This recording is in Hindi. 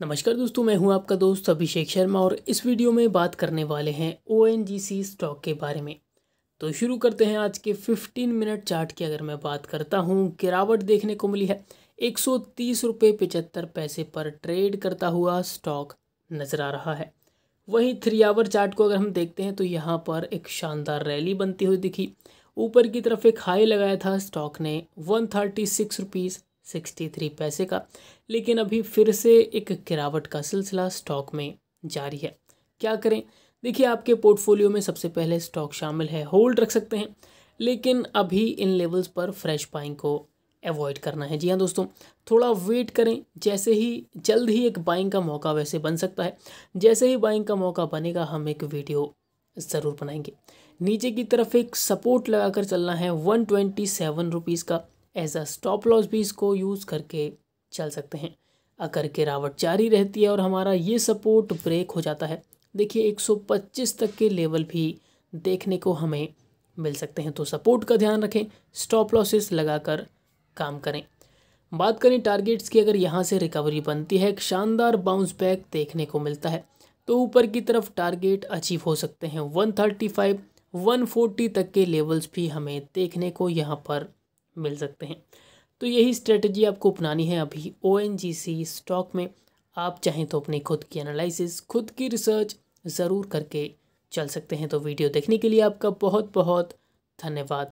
नमस्कार दोस्तों मैं हूं आपका दोस्त अभिषेक शर्मा और इस वीडियो में बात करने वाले हैं ओ स्टॉक के बारे में तो शुरू करते हैं आज के 15 मिनट चार्ट की अगर मैं बात करता हूं गिरावट देखने को मिली है एक सौ पैसे पर ट्रेड करता हुआ स्टॉक नज़र आ रहा है वहीं थ्री आवर चार्ट को अगर हम देखते हैं तो यहाँ पर एक शानदार रैली बनती हुई दिखी ऊपर की तरफ एक हाई लगाया था स्टॉक ने one thirty six rupees sixty three पैसे का लेकिन अभी फिर से एक गिरावट का सिलसिला स्टॉक में जारी है क्या करें देखिए आपके पोर्टफोलियो में सबसे पहले स्टॉक शामिल है होल्ड रख सकते हैं लेकिन अभी इन लेवल्स पर फ्रेश बाइंग को अवॉइड करना है जी हाँ दोस्तों थोड़ा वेट करें जैसे ही जल्द ही एक बाइंग का मौका वैसे बन सकता है जैसे ही बाइंग का मौका बनेगा हम एक वीडियो ज़रूर बनाएंगे नीचे की तरफ एक सपोर्ट लगाकर चलना है वन ट्वेंटी सेवन रुपीज़ का एज अ स्टॉप लॉस भी इसको यूज़ करके चल सकते हैं अगर गिरावट जारी रहती है और हमारा ये सपोर्ट ब्रेक हो जाता है देखिए 125 तक के लेवल भी देखने को हमें मिल सकते हैं तो सपोर्ट का ध्यान रखें स्टॉप लॉसेस लगाकर काम करें बात करें टारगेट्स की अगर यहाँ से रिकवरी बनती है एक शानदार बाउंस बैक देखने को मिलता है तो ऊपर की तरफ टारगेट अचीव हो सकते हैं 135, 140 तक के लेवल्स भी हमें देखने को यहाँ पर मिल सकते हैं तो यही स्ट्रेटजी आपको अपनानी है अभी ओ स्टॉक में आप चाहें तो अपनी खुद की एनालिसिस खुद की रिसर्च ज़रूर करके चल सकते हैं तो वीडियो देखने के लिए आपका बहुत बहुत धन्यवाद